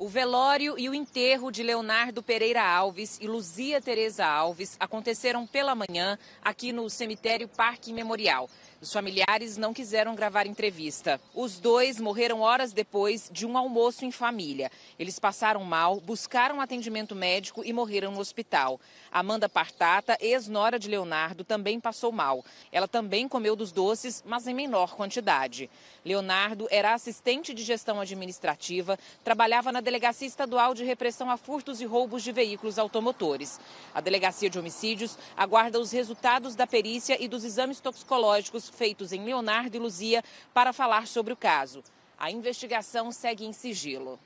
O velório e o enterro de Leonardo Pereira Alves e Luzia Tereza Alves aconteceram pela manhã aqui no cemitério Parque Memorial. Os familiares não quiseram gravar entrevista. Os dois morreram horas depois de um almoço em família. Eles passaram mal, buscaram atendimento médico e morreram no hospital. Amanda Partata, ex-nora de Leonardo, também passou mal. Ela também comeu dos doces, mas em menor quantidade. Leonardo era assistente de gestão administrativa, trabalhava na Delegacia Estadual de Repressão a Furtos e Roubos de Veículos Automotores. A Delegacia de Homicídios aguarda os resultados da perícia e dos exames toxicológicos feitos em Leonardo e Luzia para falar sobre o caso. A investigação segue em sigilo.